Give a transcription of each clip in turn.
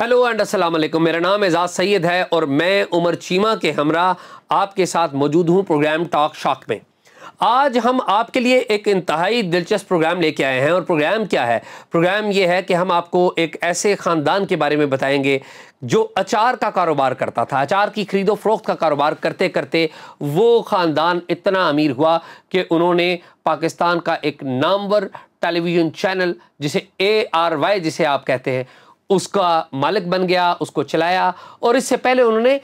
Hello and अस्सलाम वालेकुम मेरा नाम एजाज सैयद है और मैं उमर चीमा के हमरा आपके साथ मौजूद हूँ प्रोग्राम टॉक शॉक में आज हम आपके लिए एक इंतहाई दिलचस्प प्रोग्राम लेके आए हैं और प्रोग्राम क्या है प्रोग्राम ये है कि हम आपको एक ऐसे ख़ानदान के बारे में बताएंगे जो अचार का कारोबार करता था अचार की खरीदो फरोख्त का कारोबार करते करते वो ख़ानदान इतना अमीर हुआ कि उन्होंने पाकिस्तान का एक नामवर टेलीविज़न चैनल जिसे ए आर वाई जिसे आप कहते हैं उसका मालिक बन गया उसको चलाया और इससे पहले उन्होंने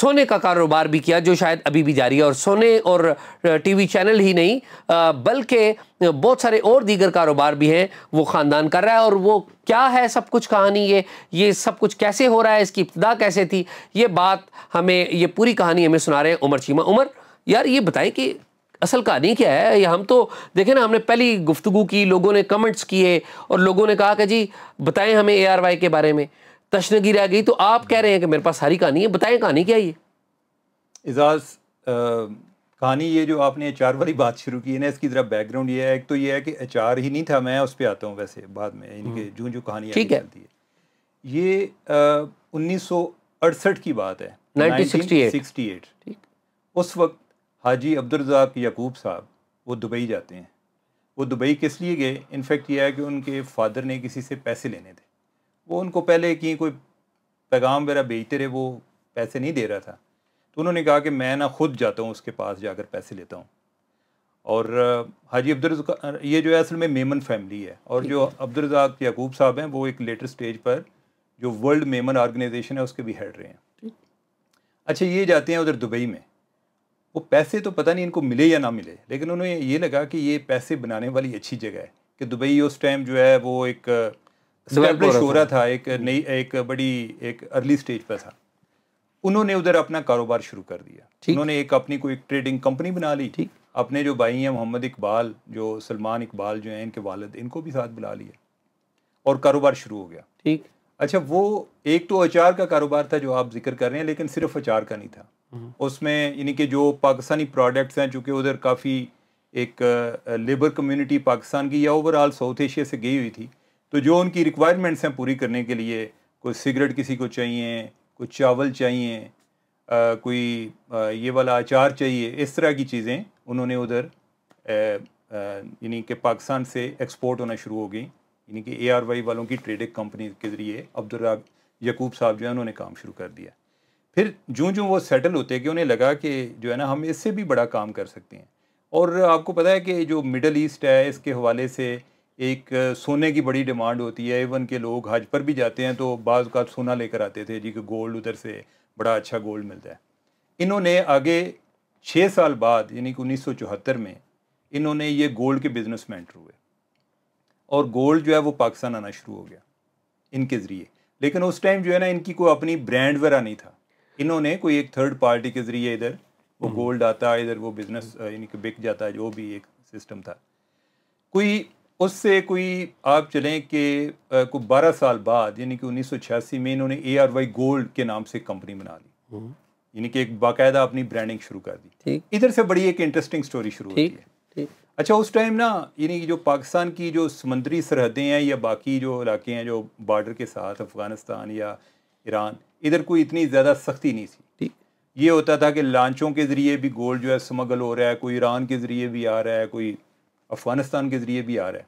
सोने का कारोबार भी किया जो शायद अभी भी जारी है और सोने और टीवी चैनल ही नहीं बल्कि बहुत सारे और दीगर कारोबार भी हैं वो ख़ानदान कर रहा है और वो क्या है सब कुछ कहानी ये ये सब कुछ कैसे हो रहा है इसकी इब्तदा कैसे थी ये बात हमें ये पूरी कहानी हमें सुना रहे हैं उमर चीमा उमर यार ये बताएं कि असल कहानी क्या है हम तो देखे ना हमने पहली गुफ्तु की लोगों ने कमेंट्स किए और लोगों ने कहा कि जी बताएं हमें ए आर वाई के बारे में तशनगी रह गई तो आप कह रहे हैं कि मेरे पास सारी कहानी है बताएं कहानी क्या ये एजाज कहानी ये जो आपने एच वाली बात शुरू की है ना इसकी ज़रा बैकग्राउंड ये है एक तो ये है कि एच ही नहीं था मैं उस पर आता हूँ वैसे बाद में इनके जो जो कहानी ठीक है ये उन्नीस की बात है 1968 68 ठीक उस वक्त हाजी अब्दुलरजाक याकूब साहब वो दुबई जाते हैं वो दुबई किस लिए गए इनफेक्ट यह है कि उनके फादर ने किसी से पैसे लेने थे वो उनको पहले कि कोई पैगाम वगैरह भेजते रहे वो पैसे नहीं दे रहा था तो उन्होंने कहा कि मैं ना खुद जाता हूँ उसके पास जाकर पैसे लेता हूँ और हाजी अब्दुल ये जो है असल में मेमन फैमिली है और जो अब्दुलरजाक याकूब साहब हैं वो एक लेटर स्टेज पर जो वर्ल्ड मेमन ऑर्गेनाइजेशन है उसके भी हेड रहे हैं अच्छा ये जाते हैं उधर दुबई में वो पैसे तो पता नहीं इनको मिले या ना मिले लेकिन उन्हें ये लगा कि ये पैसे बनाने वाली अच्छी जगह है कि दुबई उस टाइम जो है वो एक स्टैब्लिश हो रहा था एक नई एक बड़ी एक अर्ली स्टेज पर था उन्होंने उधर अपना कारोबार शुरू कर दिया उन्होंने एक अपनी कोई ट्रेडिंग कंपनी बना ली ठीक अपने जो भाई हैं मोहम्मद इकबाल जो सलमान इकबाल जो हैं इनके वालद इनको भी साथ बुला लिया और कारोबार शुरू हो गया ठीक अच्छा वो एक तो अचार का कारोबार था जो आप जिक्र कर रहे हैं लेकिन सिर्फ अचार का नहीं था हम्म। उसमें यानी कि जो पाकिस्तानी प्रोडक्ट्स हैं चूँकि उधर काफ़ी एक लेबर कम्युनिटी पाकिस्तान की या ओवरऑल साउथ एशिया से गई हुई थी तो जो उनकी रिक्वायरमेंट्स हैं पूरी करने के लिए कोई सिगरेट किसी को चाहिए कुछ चावल चाहिए आ, कोई आ, ये वाला अचार चाहिए इस तरह की चीज़ें उन्होंने उधर यानी कि पाकिस्तान से एक्सपोर्ट होना शुरू हो गई यानी कि ए वालों की ट्रेडिंग कंपनी के ज़रिए अब्दुल यकूब साहब जो है उन्होंने काम शुरू कर दिया फिर जो जो वो सेटल होते कि उन्हें लगा कि जो है ना हम इससे भी बड़ा काम कर सकते हैं और आपको पता है कि जो मिडल ईस्ट है इसके हवाले से एक सोने की बड़ी डिमांड होती है इवन के लोग हज पर भी जाते हैं तो बाज़ का सोना लेकर आते थे जी कि गोल्ड उधर से बड़ा अच्छा गोल्ड मिलता है इन्होंने आगे छः साल बाद यानी कि उन्नीस में इन्होंने ये गोल्ड के बिजनेस में एंटर हुए और गोल्ड जो है वो पाकिस्तान आना शुरू हो गया इनके ज़रिए लेकिन उस टाइम जो है ना इनकी कोई अपनी ब्रांड वगैरह नहीं था इन्होंने कोई एक थर्ड पार्टी के ज़रिए इधर वो गोल्ड हम्म। आता है इधर वो बिजनेस यानी कि बिक जाता है जो भी एक सिस्टम था कोई उससे कोई आप चलें कि को बारह साल बाद यानी कि उन्नीस में इन्होंने ए आर वाई गोल्ड के नाम से कंपनी बना ली हम्म। यानी कि एक बाकायदा अपनी ब्रांडिंग शुरू कर दी इधर से बड़ी एक इंटरेस्टिंग स्टोरी शुरू होती है अच्छा उस टाइम ना यानी कि जो पाकिस्तान की जो समंदरी सरहदें हैं या बाकी जो इलाके हैं जो बॉर्डर के साथ अफ़गानिस्तान या ईरान इधर कोई इतनी ज़्यादा सख्ती नहीं थी ठीक ये होता था कि लांचों के ज़रिए भी गोल्ड जो है स्मगल हो रहा है कोई ईरान के ज़रिए भी आ रहा है कोई अफ़गानिस्तान के ज़रिए भी आ रहा है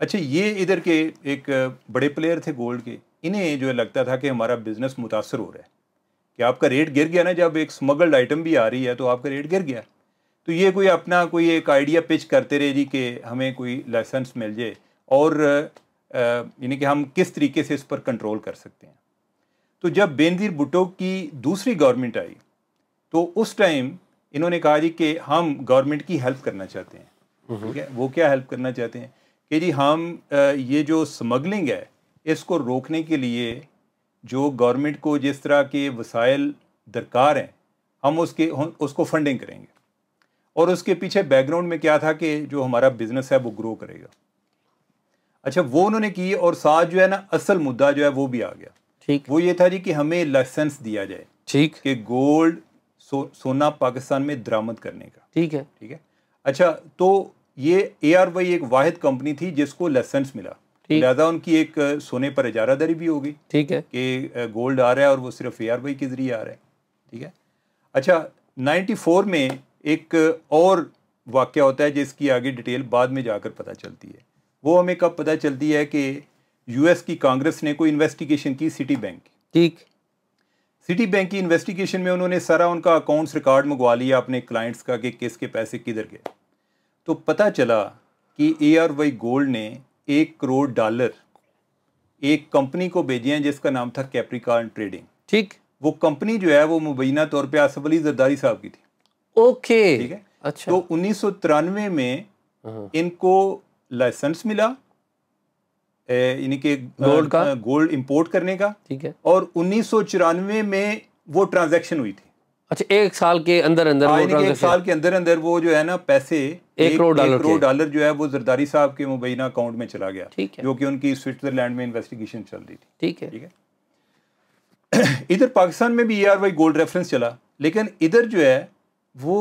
अच्छा ये इधर के एक बड़े प्लेयर थे गोल्ड के इन्हें जो है लगता था कि हमारा बिज़नेस मुतासर हो रहा है कि आपका रेट गिर गया ना जब एक स्मगल्ड आइटम भी आ रही है तो आपका रेट गिर गया तो ये कोई अपना कोई एक आइडिया पिच करते रहे जी कि हमें कोई लाइसेंस मिल जाए और यानी कि हम किस तरीके से इस पर कंट्रोल कर सकते हैं तो जब बेनज़ीर भुट्टो की दूसरी गवर्नमेंट आई तो उस टाइम इन्होंने कहा जी कि हम गवर्नमेंट की हेल्प करना चाहते हैं ठीक है वो क्या हेल्प करना चाहते हैं कि जी हम ये जो स्मगलिंग है इसको रोकने के लिए जो गवर्नमेंट को जिस तरह के वसाइल दरकार हैं हम उसके उसको फंडिंग करेंगे और उसके पीछे बैकग्राउंड में क्या था कि जो हमारा बिजनेस है वो ग्रो करेगा अच्छा वो उन्होंने की और साथ जो है ना असल मुद्दा जो है वो भी आ गया ठीक वो ये था जी कि हमें लाइसेंस दिया जाए ठीक कि गोल्ड सो, सोना पाकिस्तान में दरामद करने का ठीक है ठीक है अच्छा तो ये ए आर वाई एक वाहिद कंपनी थी जिसको लाइसेंस मिला लिहाजा उनकी एक सोने पर इजारादारी भी होगी ठीक है कि गोल्ड आ रहा है और वो सिर्फ ए आर वाई के ज़रिए आ रहा है ठीक है अच्छा 94 में एक और वाक्य होता है जिसकी आगे डिटेल बाद में जाकर पता चलती है वो हमें कब पता चलती है कि यूएस की कांग्रेस ने कोई इन्वेस्टिगेशन की सिटी बैंक ठीक सिटी बैंक की इन्वेस्टिगेशन में उन्होंने सारा उनका अकाउंट्स रिकॉर्ड मंगवा लिया अपने क्लाइंट्स का कि किसके पैसे किधर गए तो पता चला कि ए आर वाई गोल्ड ने एक करोड़ डॉलर एक कंपनी को भेजे हैं जिसका नाम था कैप्रिकॉन ट्रेडिंग ठीक वो कंपनी जो है वो मुबैना तौर पर आसफ अली जरदारी साहब की थी ओके ठीक है अच्छा तो उन्नीस में हाँ। इनको लाइसेंस मिला यानी कि गोल्ड का गोल्ड इंपोर्ट करने का ठीक है और उन्नीस में वो ट्रांजैक्शन हुई थी अच्छा एक साल के अंदर अंदर हाँ, वो एक साल के अंदर अंदर वो जो है ना पैसे एक करोड़ डॉलर जो है वो जरदारी साहब के मुबैना अकाउंट में चला गया ठीक है जो कि उनकी स्विट्जरलैंड में इन्वेस्टिगेशन चल रही थी ठीक है ठीक है इधर पाकिस्तान में भी ए गोल्ड रेफरेंस चला लेकिन इधर जो है वो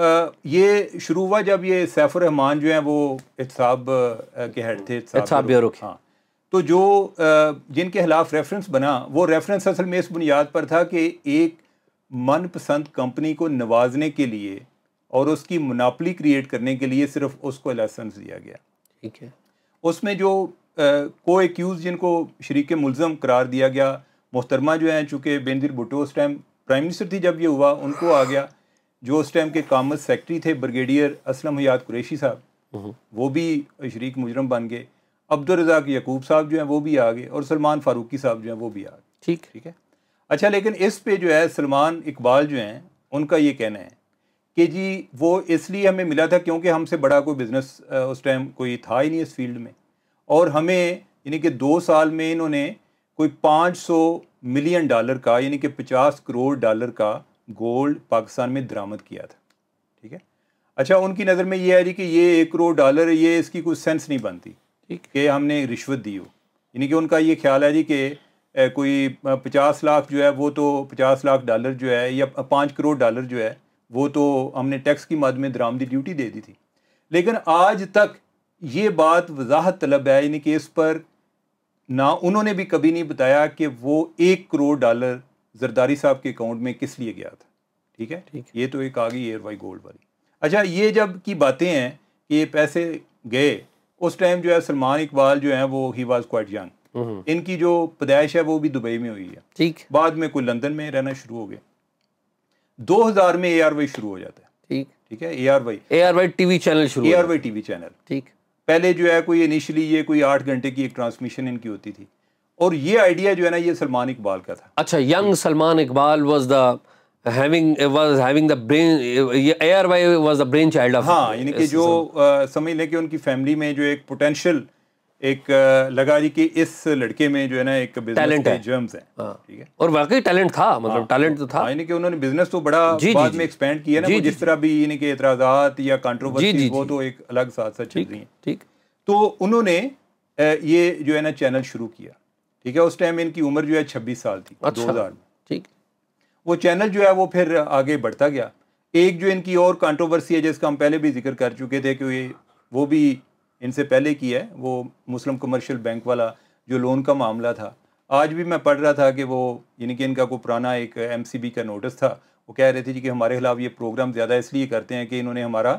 ये शुरू हुआ जब ये सैफुर रहमान जो हैं वो एहसाब के हेड थे हाँ तो जो जिनके खिलाफ रेफरेंस बना वो रेफरेंस असल में इस बुनियाद पर था कि एक मनपसंद कंपनी को नवाजने के लिए और उसकी मुनापली क्रिएट करने के लिए सिर्फ उसको लाइसेंस दिया गया ठीक है उसमें जो को एक्यूज़ जिनको शरीक मुलम करार दिया गया मोहतरमा जो हैं चूँकि बेनजीर भुट्टो उस टाइम प्राइम मिनिस्टर थी जब ये हुआ उनको आ गया जो उस टाइम के कामर्स सेक्रेटरी थे ब्रिगेडियर असलम हयात कुरेशी साहब हम्म। वो भी शरीक मुजरम बन गए अब्दुलरजाक यकूब साहब जो हैं वो भी आ गए और सलमान फारूकी साहब जो हैं वो भी आ गए ठीक ठीक है अच्छा लेकिन इस पे जो है सलमान इकबाल जो हैं उनका ये कहना है कि जी वो इसलिए हमें मिला था क्योंकि हमसे बड़ा कोई बिज़नेस उस टाइम कोई था ही नहीं इस फील्ड में और हमें यानी कि दो साल में इन्होंने कोई 500 मिलियन डॉलर का यानी कि 50 करोड़ डॉलर का गोल्ड पाकिस्तान में दरामद किया था ठीक है अच्छा उनकी नज़र में ये है जी कि ये एक करोड़ डॉलर ये इसकी कुछ सेंस नहीं बनती ठीक कि हमने रिश्वत दी हो यानी कि उनका ये ख्याल है जी कि कोई पचास लाख जो है वो तो पचास लाख डॉलर जो है या पाँच करोड़ डॉलर जो है वो तो हमने टैक्स की मद में दरामदी ड्यूटी दे दी थी लेकिन आज तक ये बात वजाहत तलब है यानी कि इस पर ना उन्होंने भी कभी नहीं बताया कि वो एक करोड़ डॉलर जरदारी साहब के अकाउंट में किस लिए गया था ठीक है ठीक ये तो एक आ गई एयर वाई गोल्ड वाली अच्छा ये जब की बातें हैं कि ये पैसे गए उस टाइम जो है सलमान इकबाल जो है वो ही वॉज क्वाइट यंग इनकी जो पैदाइश है वो भी दुबई में हुई है ठीक बाद में कोई लंदन में रहना शुरू हो गया 2000 में ए आर वाई शुरू हो जाता है ठीक ठीक है A R Y A R Y TV channel शुरू A R Y TV channel ठीक पहले जो है कोई इनिशियली ये कोई आठ घंटे की एक ट्रांसमिशन इनकी होती थी और ये आइडिया जो है ना ये सलमान इकबाल का था अच्छा young Salman Iqbal was the Having was having the brain, ये A R Y was the brainchild of हाँ यानी कि जो समझ लें कि उनकी फैमिली में जो एक पोटेंशियल एक लगा जी कि इस लड़के में जो है ना एक टैलेंट है जर्म्स है हाँ। ठीक है और वाकई टैलेंट था हाँ। मतलब टैलेंट तो था हाँ, यानी कि उन्होंने बिजनेस तो बड़ा बाद में एक्सपेंड किया ना तो जिस तरह भी यानी कि इतराजात या कंट्रोवर्सी वो तो एक अलग साथ साथ चल रही है ठीक तो उन्होंने ये जो है ना चैनल शुरू किया ठीक है उस टाइम इनकी उम्र जो है छब्बीस साल थी अच्छा। दो हजार में ठीक वो चैनल जो है वो फिर आगे बढ़ता गया एक जो इनकी और कंट्रोवर्सी है जिसका हम पहले भी जिक्र कर चुके थे कि वो भी इनसे पहले की है वो मुस्लिम कमर्शियल बैंक वाला जो लोन का मामला था आज भी मैं पढ़ रहा था कि वो यानी कि इनका कोई पुराना एक एम का नोटिस था वो कह रहे थे जी कि हमारे खिलाफ ये प्रोग्राम ज़्यादा इसलिए करते हैं कि इन्होंने हमारा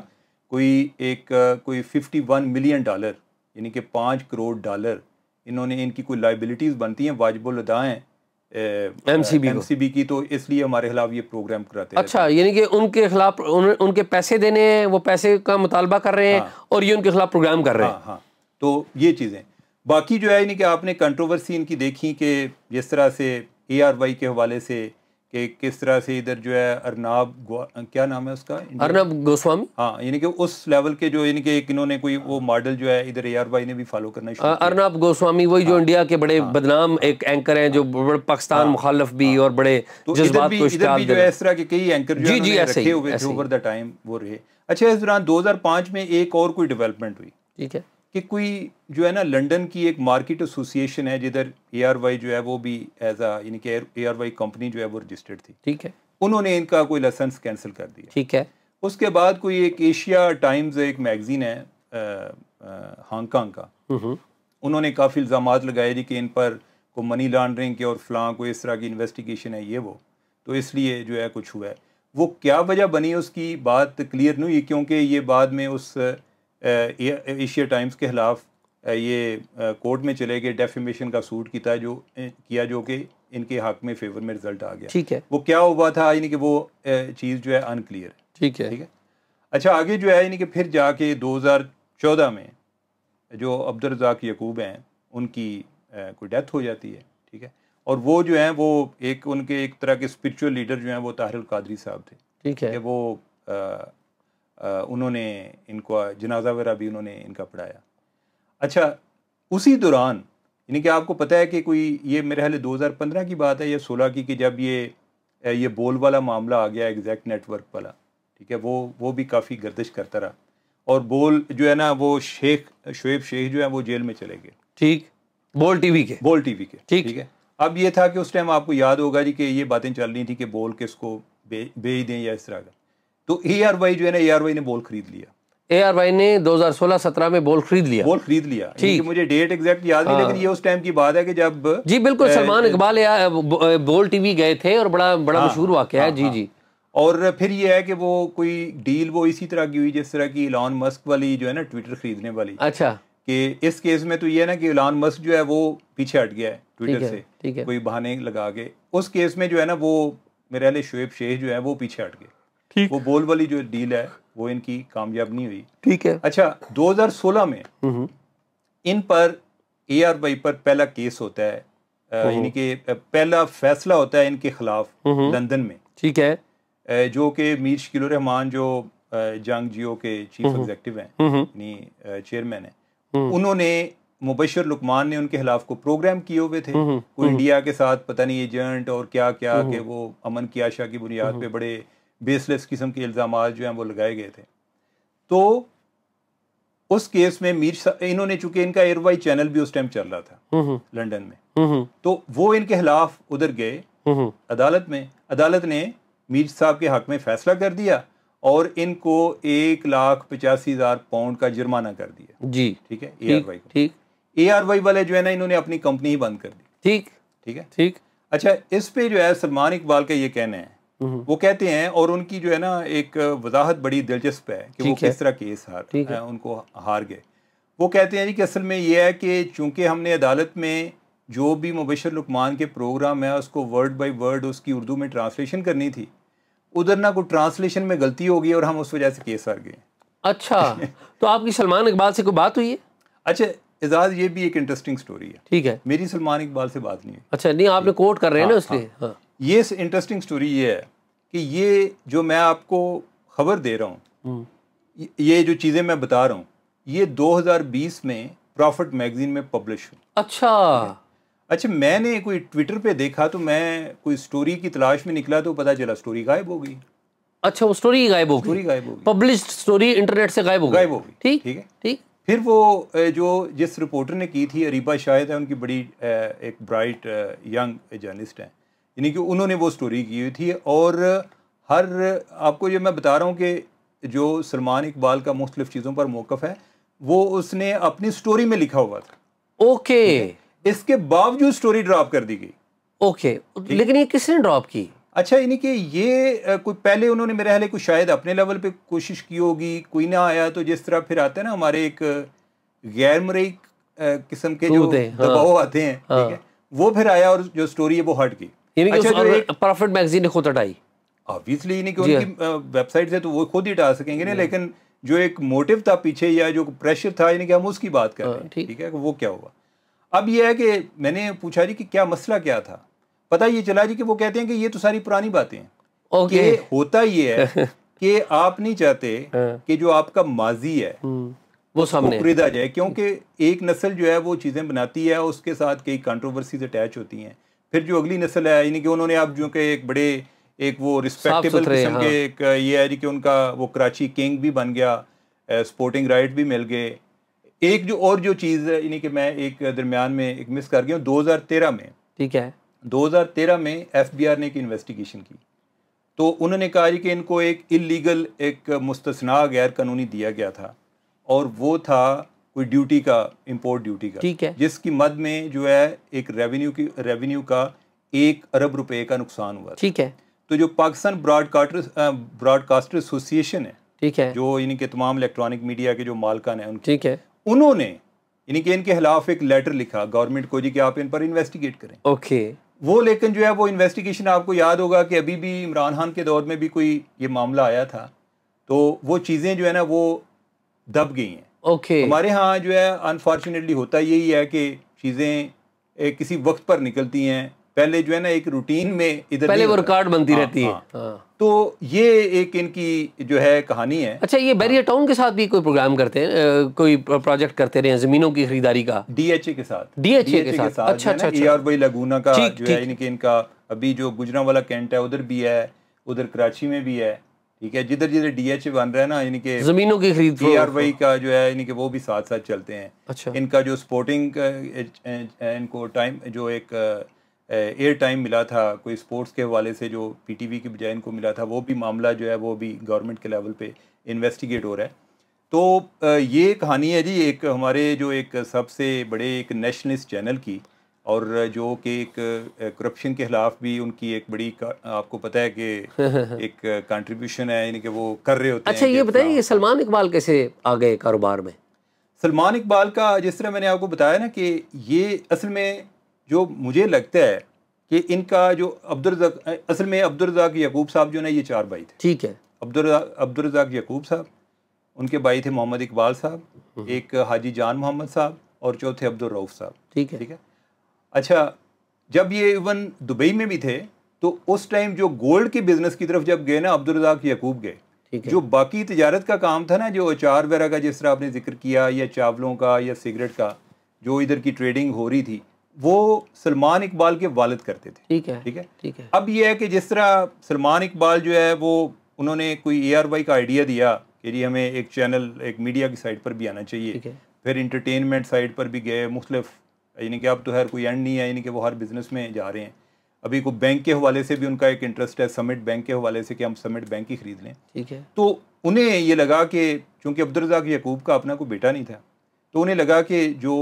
कोई एक कोई वन मिलियन डॉलर यानी कि पाँच करोड़ डॉलर इन्होंने इनकी कोई लाइबिलिटीज़ बनती हैं वाजिबुल अदाएँ एम सी बी की तो इसलिए हमारे खिलाफ ये प्रोग्राम कराते अच्छा यानी कि उनके खिलाफ उन, उनके पैसे देने हैं वो पैसे का मुतालबा कर रहे हैं हाँ, और ये उनके खिलाफ प्रोग्राम कर रहे हैं हाँ, हाँ, तो ये चीज़ें बाकी जो है यानी कि आपने कंट्रोवर्सी इनकी देखी कि जिस तरह से ए आर वाई के हवाले से कि किस तरह से इधर जो है अरनाब क्या नाम है उसका अरनाब गोस्वामी हाँ यानी कि उस लेवल के जो यानी कि एक इन्होंने कोई वो मॉडल जो है इधर ए भाई ने भी फॉलो करना शुरू अरनाब गोस्वामी वही जो हाँ। इंडिया के बड़े हाँ। बदनाम एक एंकर हैं जो बड़े पाकिस्तान हाँ। मुखालफ भी और बड़े तो जज्बात को जो है इस तरह के कई एंकर जो जी रखे हुए थे ओवर द टाइम वो रहे अच्छा इस दौरान 2005 में एक और कोई डेवलपमेंट हुई ठीक है कि कोई जो है ना लंदन की एक मार्केट एसोसिएशन है जिधर ए जो है वो भी एज आ यानी कि वाई कंपनी जो है वो रजिस्टर्ड थी ठीक है उन्होंने इनका कोई लाइसेंस कैंसिल कर दिया ठीक है उसके बाद कोई एक एशिया टाइम्स एक मैगजीन है हांगकॉन्ग का हम्म, हम्म। उन्होंने काफ़ी इल्ज़ाम लगाए जी कि इन पर को मनी लॉन्ड्रिंग के और फ्लां को इस तरह की इन्वेस्टिगेशन है ये वो तो इसलिए जो है कुछ हुआ है वो क्या वजह बनी उसकी बात क्लियर नहीं हुई क्योंकि ये बाद में उस एशिया टाइम्स के ख़िलाफ़ ये कोर्ट में चले गए डेफिमेशन का सूट किया जो किया जो कि इनके हक में फेवर में रिजल्ट आ गया ठीक है वो क्या हुआ था यानी कि वो चीज़ जो है अनक्लियर ठीक है ठीक है अच्छा आगे जो है यानी कि फिर जाके 2014 में जो अब्दुलरजाक यकूब हैं उनकी कोई डेथ हो जाती है ठीक है और वो जो हैं वो एक उनके एक तरह के स्परिचुअल लीडर जो हैं वो ताहिर कादरी साहब थे ठीक है वो उन्होंने इनको जनाजा वगैरह भी उन्होंने इनका पढ़ाया अच्छा उसी दौरान यानी कि आपको पता है कि कोई ये मेरे ख्याल दो हज़ार पंद्रह की बात है या सोलह की कि जब ये ये बोल वाला मामला आ गया एग्जैक्ट नेटवर्क वाला ठीक है वो वो भी काफ़ी गर्दिश करता रहा और बोल जो है ना वो शेख शुएब शेख जो है वो जेल में चले गए ठीक बोल टीवी के बोल टीवी के ठीक ठीक है अब ये था कि उस टाइम आपको याद होगा जी कि ये बातें चल रही थी कि बोल किस को बेच दें या इस तरह का तो ए आर वाई जो है ना ए आर वाई ने बॉल खरीद लिया ए आर वाई ने 2016-17 में बॉल खरीद लिया बॉल खरीद लिया ठीक मुझे डेट एग्जैक्ट याद नहीं लेकिन हाँ। ये उस टाइम की बात है कि जब जी बिल्कुल सलमान इकबाल बॉल टीवी गए थे और बड़ा बड़ा हाँ, मशहूर वाक्य है हाँ, जी जी और फिर ये है कि वो कोई डील वो इसी तरह की हुई जिस तरह की इलान मस्क वाली जो है ना ट्विटर खरीदने वाली अच्छा कि इस केस में तो ये ना कि इलान मस्क जो है वो पीछे हट गया है ट्विटर ठीक से ठीक है कोई बहाने लगा के उस केस में जो है ना वो मेरे शोएब शेख जो है वो पीछे हट गए वो बोल वाली जो डील है वो इनकी कामयाब नहीं हुई ठीक है अच्छा 2016 में हम्म, हम्म। इन पर ए आर वाई पर पहला केस होता है हम्म, यानी कि पहला फैसला होता है इनके खिलाफ लंदन में ठीक है जो कि मीर शकील रहमान जो जंग जियो के चीफ एग्जेक्टिव हैं यानी चेयरमैन है उन्होंने मुबशर लुकमान ने उनके खिलाफ को प्रोग्राम किए हुए थे कोई इंडिया के साथ पता नहीं एजेंट और क्या क्या के वो अमन की आशा की बुनियाद पे बड़े बेसलेस किस्म के इल्ज़ाम जो हैं वो लगाए गए थे तो उस केस में मीर इन्होंने चूंकि इनका एयरवाई चैनल भी उस टाइम चल रहा था हम्म, हम्म। लंदन में हम्म, तो वो इनके खिलाफ उधर गए अदालत में अदालत ने मीर साहब के हक में फैसला कर दिया और इनको एक लाख पचासी हजार पाउंड का जुर्माना कर दिया जी ठीक है ए आर वाई ठीक ए आर वाई वाले जो है ना इन्होंने अपनी कंपनी ही बंद कर दी ठीक ठीक है ठीक अच्छा इस पे जो है सलमान इकबाल का ये कहना है हम्म। वो कहते हैं और उनकी जो है ना एक वजाहत बड़ी दिलचस्प है कि वो किस तरह केस हार उनको हार गए वो कहते हैं जी कि असल में ये है कि चूंकि हमने अदालत में जो भी मुबशर लुकमान के प्रोग्राम है उसको वर्ड बाई वर्ड उसकी उर्दू में ट्रांसलेशन करनी थी उधर ना कोई ट्रांसलेशन में गलती हो गई और हम उस वजह से केस हार गए अच्छा तो आपकी सलमान इकबाल से कोई बात हुई है अच्छा एजाज ये भी एक इंटरेस्टिंग स्टोरी है ठीक है मेरी सलमान इकबाल से बात नहीं हुई अच्छा नहीं आपने कोर्ट कर रहे हैं ना हाँ, उसके हाँ। हाँ। ये इंटरेस्टिंग स्टोरी ये है कि ये जो मैं आपको खबर दे रहा हूँ हम्म। ये जो चीज़ें मैं बता रहा हूँ ये 2020 में प्रॉफिट मैगजीन में पब्लिश हुई अच्छा अच्छा मैंने कोई ट्विटर पे देखा तो मैं कोई स्टोरी की तलाश में निकला तो पता चला स्टोरी गायब हो गई अच्छा वो स्टोरी गायब हो गई स्टोरी गायब हो गई पब्लिश स्टोरी इंटरनेट से गायब हो गायब हो गई ठीक ठीक है ठीक फिर वो जो जिस रिपोर्टर ने की थी अरीबा शाहिद है उनकी बड़ी एक ब्राइट यंग जर्नलिस्ट हैं यानी कि उन्होंने वो स्टोरी की हुई थी और हर आपको ये मैं बता रहा हूँ कि जो सलमान इकबाल का मुख्तलिफ चीज़ों पर मौक़ है वो उसने अपनी स्टोरी में लिखा हुआ था ओके इसके बावजूद स्टोरी ड्रॉप कर दी गई ओके लेकिन ये किसने ड्रॉप की अच्छा यानी कि ये कोई पहले उन्होंने मेरे हाल कुछ शायद अपने लेवल पे कोशिश की होगी कोई ना आया तो जिस तरह फिर आते हैं ना हमारे एक गैर मरई किस्म के जो हाँ। दबाव हाँ, आते हैं हाँ, ठीक है वो फिर आया और जो स्टोरी है वो हट गई ये भी अच्छा तो प्रॉफिट मैगजीन ने खुद हटाई ऑब्वियसली नहीं कि उनकी वेबसाइट से तो वो खुद ही हटा सकेंगे ना लेकिन जो एक मोटिव था पीछे या जो प्रेशर था यानी कि हम उसकी बात कर हाँ, रहे हैं ठीक है वो क्या हुआ अब ये है कि मैंने पूछा जी कि क्या मसला क्या था पता ये चला जी कि वो कहते हैं कि ये तो सारी पुरानी बातें हैं okay. कि होता ये है कि आप नहीं चाहते हाँ। कि जो आपका माजी है हम्म, वो सामने खरीदा जाए क्योंकि एक नस्ल जो है वो चीज़ें बनाती है उसके साथ कई कंट्रोवर्सीज अटैच होती हैं फिर जो अगली नस्ल है यानी कि उन्होंने आप जो कि एक बड़े एक वो रिस्पेक्टेबल किस्म हाँ। के एक ये है जी कि उनका वो कराची किंग भी बन गया स्पोर्टिंग राइट भी मिल गए एक जो और जो चीज़ है यानी कि मैं एक दरमियान में एक मिस कर गया हूँ तेरह में ठीक है तेरह में आर ने एक इन्वेस्टिगेशन की तो उन्होंने कहा कि इनको एक इलीगल एक मुस्तना गैर कानूनी दिया गया था और वो था कोई ड्यूटी का इम्पोर्ट ड्यूटी का ठीक है जिसकी मद में जो है एक रेवेन्यू की रेवेन्यू का एक अरब रुपए का नुकसान हुआ ठीक है तो जो पाकिस्तान ब्रॉडकास्टर ब्रॉडकास्टर एसोसिएशन है ठीक है जो यानी कि तमाम इलेक्ट्रॉनिक मीडिया के जो मालकान है ठीक है उन्होंने यानी कि इनके खिलाफ एक लेटर लिखा गवर्नमेंट को जी कि आप इन पर इन्वेस्टिगेट करें ओके वो लेकिन जो है वो इन्वेस्टिगेशन आपको याद होगा कि अभी भी इमरान खान के दौर में भी कोई ये मामला आया था तो वो चीज़ें जो है ना वो दब गई हैं ओके okay. हमारे यहाँ जो है अनफॉर्चुनेटली होता यही है कि चीज़ें किसी वक्त पर निकलती हैं पहले जो है ना एक रूटीन में इधर पहले वो रिकॉर्ड बनती आ, हाँ, रहती है आ, हाँ। हाँ। तो ये एक इनकी जो है कहानी है अच्छा ये बैरियर टाउन के साथ भी कोई प्रोग्राम करते हैं कोई प्रोजेक्ट करते रहे हैं जमीनों की खरीदारी का डीएचए के साथ डीएचए के, के साथ अच्छा अच्छा ए आर वही लगूना का जो है अच्छा, अच्छा। इनके इनका अभी जो गुजरा वाला कैंट है उधर भी है उधर कराची में भी है ठीक है जिधर जिधर डीएच बन रहा है ना यानी कि जमीनों की खरीद वाई का जो है यानी कि वो भी साथ साथ चलते हैं अच्छा इनका जो स्पोर्टिंग इनको टाइम जो एक एयर टाइम मिला था कोई स्पोर्ट्स के हवाले से जो पीटीवी की बजाय इनको मिला था वो भी मामला जो है वो भी गवर्नमेंट के लेवल पे इन्वेस्टिगेट हो रहा है तो ये कहानी है जी एक हमारे जो एक सबसे बड़े एक नेशनलिस्ट चैनल की और जो कि एक करप्शन के ख़िलाफ़ भी उनकी एक बड़ी आपको पता है कि एक कंट्रीब्यूशन है यानी कि वो कर रहे होते अच्छा हैं ये बताइए ये सलमान इकबाल कैसे आ गए कारोबार में सलमान इकबाल का जिस तरह मैंने आपको बताया ना कि ये असल में जो मुझे लगता है कि इनका जो अब्दुलरजाक असल में अब्दुलरजाक यकूब साहब जो ना ये चार भाई थे ठीक है अब्दुल अब्दुलरजाक यकूब साहब उनके भाई थे मोहम्मद इकबाल साहब हम्म। एक हाजी जान मोहम्मद साहब और चौथे अब्दुलरऊफ़ साहब ठीक है ठीक है अच्छा जब ये इवन दुबई में भी थे तो उस टाइम जो गोल्ड के बिजनेस की तरफ जब गए ना अब्दुलरजाक यकूब गए जो बाकी तजारत का काम था ना जो अचार वगैरह का जिस तरह आपने जिक्र किया या चावलों का या सिगरेट का जो इधर की ट्रेडिंग हो रही थी वो सलमान इकबाल के वालद करते थे ठीक है ठीक है ठीक है अब यह है कि जिस तरह सलमान इकबाल जो है वो उन्होंने कोई ए आर वाई का आइडिया दिया कि जी हमें एक चैनल एक मीडिया की साइड पर भी आना चाहिए फिर इंटरटेनमेंट साइड पर भी गए मुख्तफ यानी कि अब तो हर कोई एंड नहीं है यानी कि वो हर बिज़नेस में जा रहे हैं अभी को बैंक के हवाले से भी उनका एक इंटरेस्ट है समिट बैंक के हवाले से कि हम समिट बैंक ही ख़रीद लें ठीक है तो उन्हें ये लगा कि चूँकि अब्दुलरजाक यकूब का अपना कोई बेटा नहीं था तो उन्हें लगा कि जो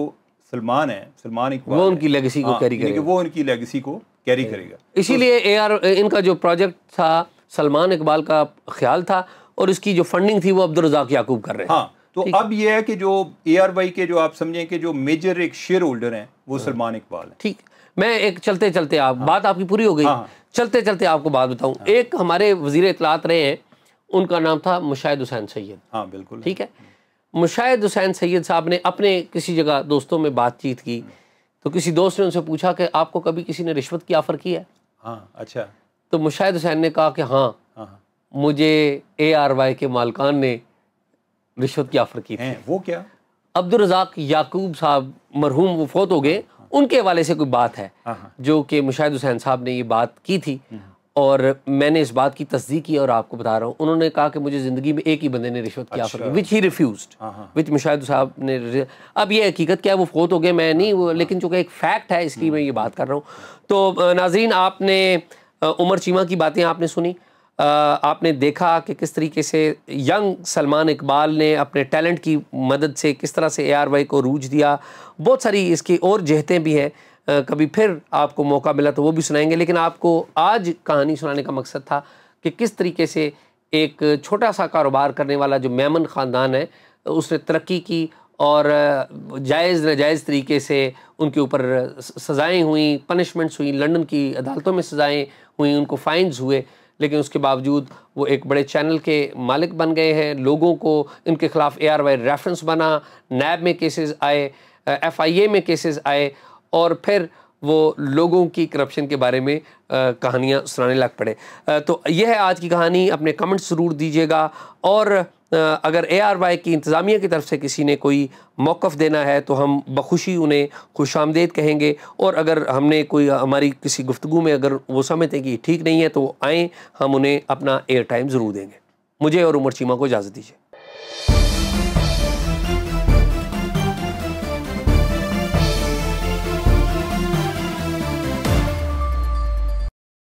सलमान है सलमान वो उनकी लेगेसी को कैरी हाँ, करेगा वो उनकी लेगेसी को कैरी करेगा इसीलिए ए तो आर इनका जो प्रोजेक्ट था सलमान इकबाल का ख्याल था और इसकी जो फंडिंग थी वो अब्दुलरजाक याकूब कर रहे हैं हाँ तो अब यह है कि जो ए आर वाई के जो आप समझें कि जो मेजर एक शेयर होल्डर हैं वो हाँ। सलमान इकबाल है ठीक मैं एक चलते चलते आप हाँ। बात आपकी पूरी हो गई हाँ। चलते चलते आपको बात बताऊं हाँ। एक हमारे वजीर इतलात रहे हैं उनका नाम था मुशाहिद हुसैन सैयद हाँ बिल्कुल ठीक है मुशाहिद हुसैन सैयद साहब ने अपने किसी जगह दोस्तों में बातचीत की हाँ। तो किसी दोस्त ने उनसे पूछा कि आपको कभी किसी ने रिश्वत की ऑफ़र की है हाँ अच्छा तो मुशाहिद हुसैन ने कहा कि हाँ, हाँ मुझे ए आर वाई के मालकान ने रिश्वत की ऑफर की थी वो क्या अब्दुल रजाक याकूब साहब मरहूम वो फोत हो गए हाँ, हाँ। उनके हवाले से कोई बात है हाँ, जो कि मुशाहिद हुसैन साहब ने ये बात की थी और मैंने इस बात की तस्दीक की और आपको बता रहा हूँ उन्होंने कहा कि मुझे ज़िंदगी में एक ही बंदे ने रिश्वत की ऑफर अच्छा। की विच ही रिफ्यूज विच मुशाहिद साहब ने अब ये हकीकत क्या है वो फोत हो गए मैं नहीं वो लेकिन चूंकि एक फैक्ट है इसकी हम्म। मैं ये बात कर रहा हूँ तो नाजीन आपने उमर चीमा की बातें आपने सुनी आपने देखा कि किस तरीके से यंग सलमान इकबाल ने अपने टैलेंट की मदद से किस तरह से ए आर वाई को रूज दिया बहुत सारी इसकी और जहतें भी हैं कभी फिर आपको मौका मिला तो वो भी सुनाएंगे लेकिन आपको आज कहानी सुनाने का मकसद था कि किस तरीके से एक छोटा सा कारोबार करने वाला जो मैमन ख़ानदान है उसने तरक्की की और जायज़ नाजायज़ तरीके से उनके ऊपर सज़ाएँ हुई पनिशमेंट्स हुई लंदन की अदालतों में सज़ाएँ हुई उनको फ़ाइन्स हुए लेकिन उसके बावजूद वो एक बड़े चैनल के मालिक बन गए हैं लोगों को इनके ख़िलाफ़ ए आर वाई रेफरेंस बना नैब में केसेस आए एफ आई ए में केसेस आए और फिर वो लोगों की करप्शन के बारे में कहानियाँ सुनाने लग पड़े आ, तो यह है आज की कहानी अपने कमेंट्स ज़रूर दीजिएगा और अगर ए आर वाई की इंतज़ामिया की तरफ से किसी ने कोई मौक़ देना है तो हम बखुशी उन्हें खुश आमदेद कहेंगे और अगर हमने कोई हमारी किसी गुफ्तु में अगर वो समझते कि ठीक नहीं है तो आएँ हम उन्हें अपना एयर टाइम ज़रूर देंगे मुझे और उमर चीमा को इजाज़त दीजिए